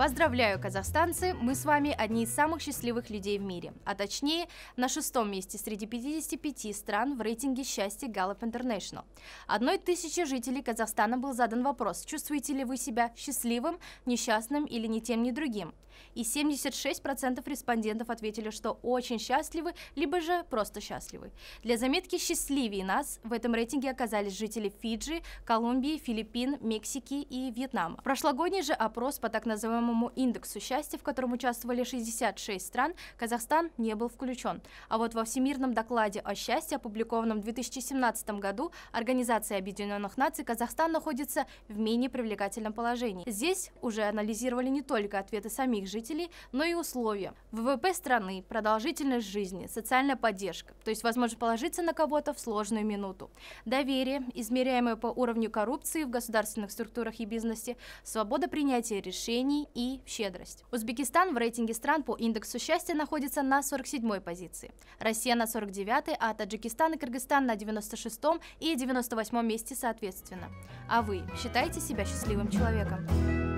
Поздравляю, казахстанцы! Мы с вами одни из самых счастливых людей в мире, а точнее на шестом месте среди 55 стран в рейтинге счастья Gallup International. Одной тысячи жителей Казахстана был задан вопрос, чувствуете ли вы себя счастливым, несчастным или ни тем, ни другим. И 76% респондентов ответили, что очень счастливы, либо же просто счастливы. Для заметки «Счастливее нас» в этом рейтинге оказались жители Фиджи, Колумбии, Филиппин, Мексики и Вьетнама. Прошлогодний же опрос по так называемому называемому индексу счастья, в котором участвовали 66 стран, Казахстан не был включен. А вот во Всемирном докладе о счастье, опубликованном в 2017 году, Организация Объединенных Наций Казахстан находится в менее привлекательном положении. Здесь уже анализировали не только ответы самих жителей, но и условия. ВВП страны, продолжительность жизни, социальная поддержка, то есть возможность положиться на кого-то в сложную минуту, доверие, измеряемое по уровню коррупции в государственных структурах и бизнесе, свобода принятия решений и и щедрость. Узбекистан в рейтинге стран по индексу счастья находится на 47-й позиции, Россия на 49-й, а Таджикистан и Кыргызстан на 96-м и 98-м месте соответственно. А вы считаете себя счастливым человеком?